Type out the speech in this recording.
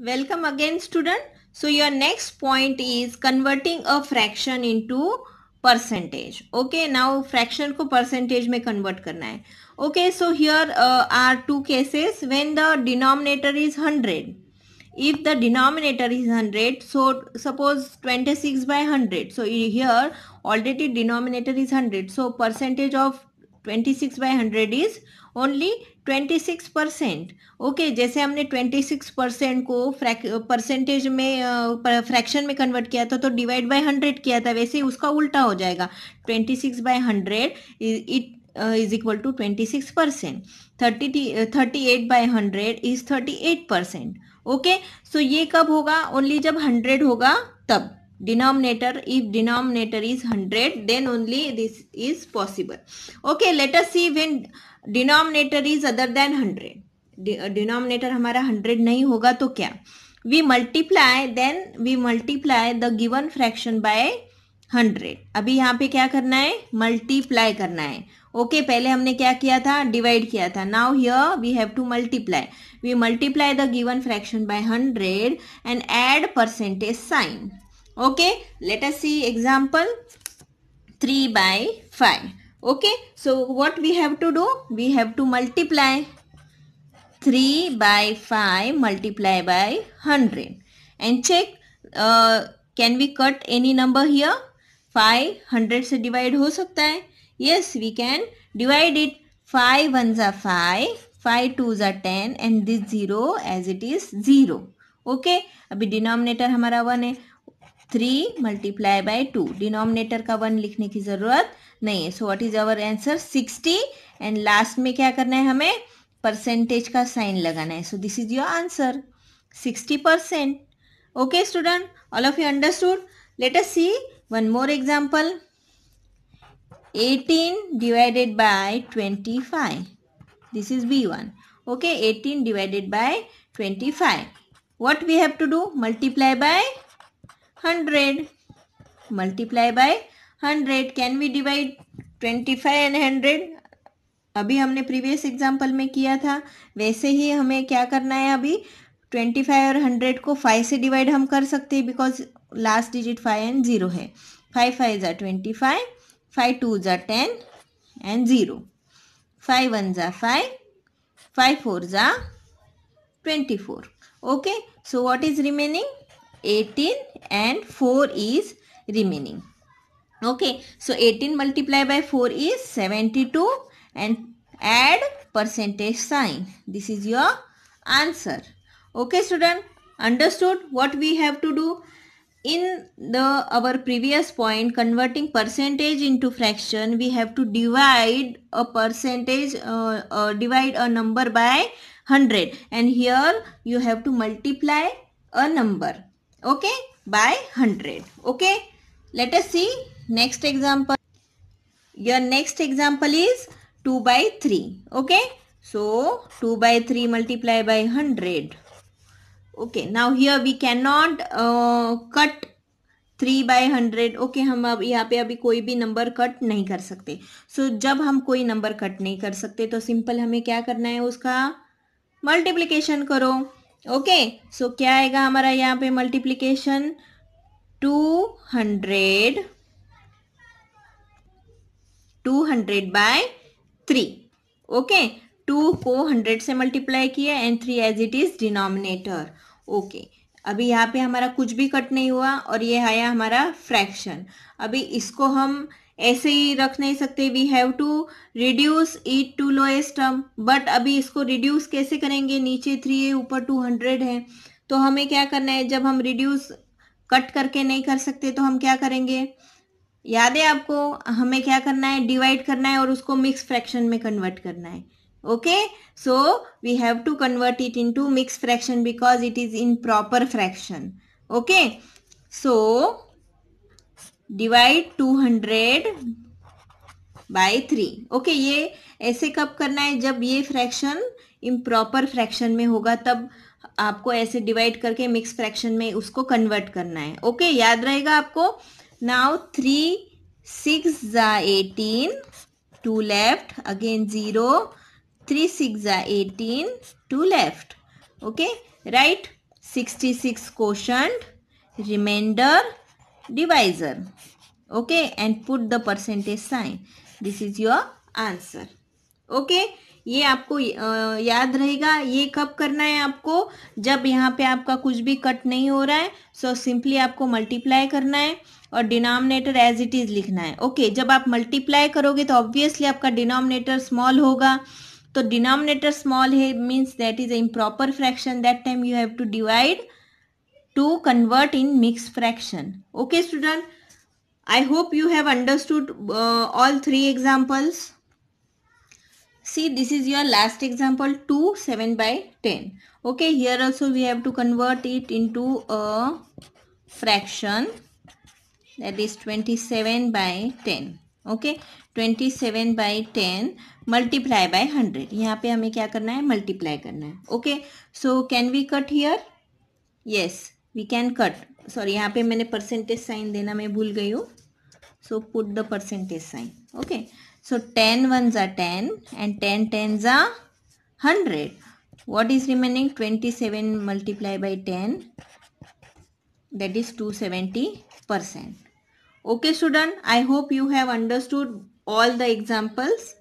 Welcome again student. So your next point is converting a fraction into percentage. Okay, now fraction ko percentage mein convert karna hai Okay, so here uh, are two cases when the denominator is 100. If the denominator is 100, so suppose 26 by 100. So here already denominator is 100. So percentage of 26 by 100 is only 26 percent okay जैसे हमने 26 percent को percentage में fraction में convert किया था तो divide by 100 किया था वैसे उसका उल्टा हो जाएगा 26 by 100 it is equal to 26 percent thirty thirty eight by hundred is thirty eight percent okay so ये कब होगा ओनली जब हंड्रेड होगा तब denominator if denominator is 100 then only this is possible okay let us see when denominator is other than 100 De denominator hamara 100 nahi hoga to kya we multiply then we multiply the given fraction by 100 abhi yahan pe kya karna hai multiply karna hai okay okay, पहले हमने क्या किया था divide किया था now here we have to multiply we multiply the given fraction by hundred and add percentage sign Okay, let us see example 3 by 5. Okay, so what we have to do? We have to multiply 3 by 5 multiply by 100 and check uh, can we cut any number here? 5 100 se divide ho sakta hai Yes, we can divide it. 5 ones are 5, 5 twos are 10 and this zero, as it is zero. Okay, अभी denominator हमारा one है three multiply by two denominator का one लिखने की जरूरत नहीं है so what is our answer sixty and last में क्या करना है हमें परसेंटेज का साइन लगाना है so this is your answer sixty percent okay student all of you understood let us see one more example eighteen divided by twenty five this is B one okay eighteen divided by twenty five what we have to do multiply by hundred multiply by hundred can we divide twenty five and hundred अभी हमने previous example में किया था वैसे ही हमें क्या करना है अभी ट्वेंटी फाइव और हंड्रेड को फाइव से डिवाइड हम कर सकते हैं because last digit five and zero है फाइव फाइव ज़ा ट्वेंटी फाइव फाइव टू ज़ा ten and zero five one ज़ा फाइव फाइव फोर ज़ा twenty four okay so what is remaining 18 and 4 is remaining. Okay, so 18 multiplied by 4 is 72 and add percentage sign. This is your answer. Okay student, understood what we have to do? In the our previous point converting percentage into fraction we have to divide a percentage uh, uh, divide a number by 100 and here you have to multiply a number okay by 100 okay let us see next example your next example is 2 by 3 okay so 2 by 3 multiply by 100 okay now here we cannot uh, cut 3 by 100 okay हम अब यहाँ पे अभी कोई भी number cut नहीं कर सकते सो so, जब हम कोई नंबर कट नहीं कर सकते तो सिंपल हमें क्या करना है उसका मल्टीप्लीकेशन करो ओके सो क्या आएगा हमारा यहाँ पे multiplication two hundred two hundred by three okay two को हंड्रेड से मल्टीप्लाई किया and three as it is denominator okay अभी यहाँ पे हमारा कुछ भी कट नहीं हुआ और ये आया हमारा फ्रैक्शन अभी इसको हम ऐसे ही रख नहीं सकते we have to reduce it to lowest term but अभी इसको रिड्यूस कैसे करेंगे नीचे थ्री है ऊपर टू हंड्रेड है तो हमें क्या करना है जब हम रिड्यूस कट करके नहीं कर सकते तो हम क्या करेंगे याद है आपको हमें क्या करना है डिवाइड करना है और उसको मिक्स फ्रैक्शन में कन्वर्ट करना है okay so we have to convert it into mix fraction because it is in proper fraction okay so divide two hundred by three okay ये ऐसे कब करना है जब ये फ्रैक्शन इम्प्रॉपर फ्रैक्शन में होगा तब आपको ऐसे डिवाइड करके मिक्स फ्रैक्शन में उसको कन्वर्ट करना है ओके okay, याद रहेगा आपको नाउ थ्री सिक्स जा eighteen two left again zero three six जा eighteen two left okay right sixty six question reminder divisor okay and put the percentage sign this is your answer okay ये आपको याद रहेगा ये कब करना है आपको जब यहाँ पे आपका कुछ भी कट नहीं हो रहा है सो so सिंपली आपको मल्टीप्लाई करना है और डिनोमिनेटर एज इट इज़ लिखना है ओके okay, जब आप मल्टीप्लाई करोगे तो ऑब्वियसली आपका डिनोमिनेटर स्मॉल होगा तो डिनोमिनेटर स्मॉल है means that is a improper fraction that time you have to divide to convert in mixed fraction. Okay student, I hope you have understood uh, all three examples. See this is your last example 2 7 by 10. Okay here also we have to convert it into a fraction that is 27 by 10. Okay twenty seven by ten multiply by hundred यहाँ पे हमें क्या करना है multiply करना है okay so can we cut here yes we can cut sorry यहाँ पे मैंने परसेंटेज साइन देना मैं भूल गई हूँ so put the percentage sign okay so ten one ज़ा टेन एंड टेन टेन ज़ा hundred what is remaining twenty seven multiply by ten is two seventy percent okay student I hope you have understood all the examples